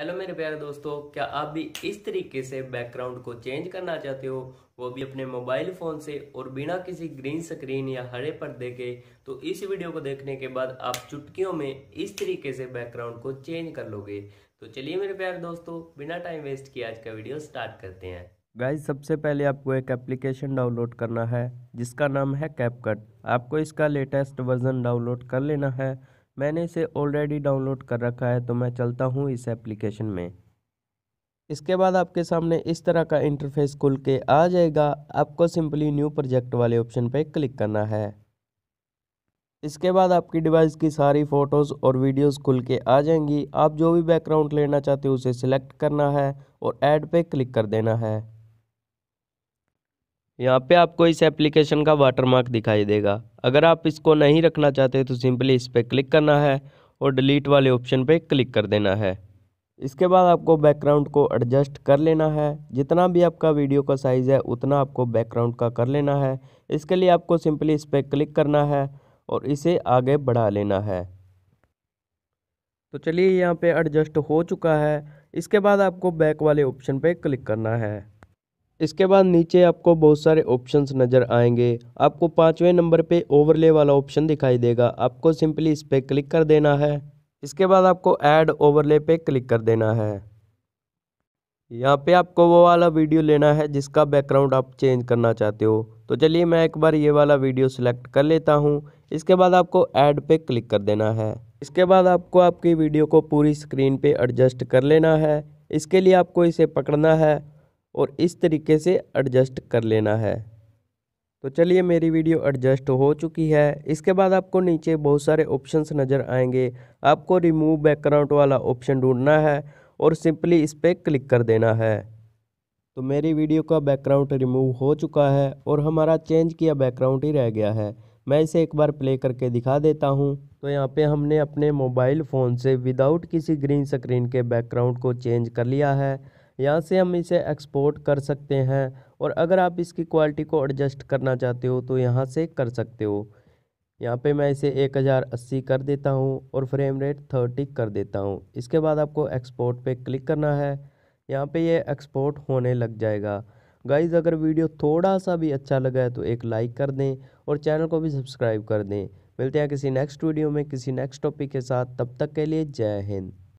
hello मेरे प्यारे दोस्तों क्या आप भी इस तरीके से बैकग्राउंड को चेंज करना चाहते हो वो भी अपने मोबाइल फ़ोन से और बिना किसी ग्रीन स्क्रीन या हरे पर्दे के तो इस वीडियो को देखने के बाद आप चुटकियों में इस तरीके से बैकग्राउंड को चेंज कर लोगे तो चलिए मेरे प्यारे दोस्तों बिना टाइम वेस्ट किए आज का वीडियो स्टार्ट करते हैं गाइज सबसे पहले आपको एक एप्लीकेशन डाउनलोड करना है जिसका नाम है कैपकट आपको इसका लेटेस्ट वर्जन डाउनलोड कर लेना है मैंने इसे ऑलरेडी डाउनलोड कर रखा है तो मैं चलता हूँ इस एप्लीकेशन में इसके बाद आपके सामने इस तरह का इंटरफेस खुल के आ जाएगा आपको सिंपली न्यू प्रोजेक्ट वाले ऑप्शन पर क्लिक करना है इसके बाद आपकी डिवाइस की सारी फ़ोटोज़ और वीडियोस खुल के आ जाएंगी आप जो भी बैकग्राउंड लेना चाहते हो उसे सिलेक्ट करना है और ऐड पे क्लिक कर देना है यहाँ पे आपको इस एप्लीकेशन का वाटरमार्क दिखाई देगा अगर आप इसको नहीं रखना चाहते तो सिंपली इस पर क्लिक करना है और डिलीट वाले ऑप्शन पे क्लिक कर देना है इसके बाद आपको बैकग्राउंड को एडजस्ट कर लेना है जितना भी आपका वीडियो का साइज़ है उतना आपको बैकग्राउंड का कर लेना है इसके लिए आपको सिंपली इस पर क्लिक करना है और इसे आगे बढ़ा लेना है तो चलिए यहाँ पे एडजस्ट हो चुका है इसके बाद आपको बैक वाले ऑप्शन पे क्लिक करना है इसके बाद नीचे आपको बहुत सारे ऑप्शंस नज़र आएंगे आपको पाँचवें नंबर पे ओवरले वाला ऑप्शन दिखाई देगा आपको सिंपली इस पर क्लिक कर देना है इसके बाद आपको ऐड ओवरले पे क्लिक कर देना है यहाँ पे आपको वो वाला वीडियो लेना है जिसका बैकग्राउंड आप चेंज करना चाहते हो तो चलिए मैं एक बार ये वाला वीडियो सिलेक्ट कर लेता हूँ इसके बाद आपको ऐड पे क्लिक कर देना है इसके बाद आपको आपकी वीडियो को पूरी स्क्रीन पे एडजस्ट कर लेना है इसके लिए आपको इसे पकड़ना है और इस तरीके से एडजस्ट कर लेना है तो चलिए मेरी वीडियो एडजस्ट हो चुकी है इसके बाद आपको नीचे बहुत सारे ऑप्शंस नज़र आएंगे आपको रिमूव बैकग्राउंड वाला ऑप्शन ढूंढना है और सिंपली इस पर क्लिक कर देना है तो मेरी वीडियो का बैकग्राउंड रिमूव हो चुका है और हमारा चेंज किया बैकग्राउंड ही रह गया है मैं इसे एक बार प्ले करके दिखा देता हूँ तो यहाँ पे हमने अपने मोबाइल फ़ोन से विदाउट किसी ग्रीन स्क्रीन के बैकग्राउंड को चेंज कर लिया है यहाँ से हम इसे एक्सपोर्ट कर सकते हैं और अगर आप इसकी क्वालिटी को एडजस्ट करना चाहते हो तो यहाँ से कर सकते हो यहाँ पे मैं इसे एक हज़ार अस्सी कर देता हूँ और फ्रेम रेट थर्टी कर देता हूँ इसके बाद आपको एक्सपोर्ट पे क्लिक करना है यहाँ पे ये एक्सपोर्ट होने लग जाएगा गाइज़ अगर वीडियो थोड़ा सा भी अच्छा लगा है तो एक लाइक कर दें और चैनल को भी सब्सक्राइब कर दें मिलते हैं किसी नेक्स्ट वीडियो में किसी नेक्स्ट टॉपिक के साथ तब तक के लिए जय हिंद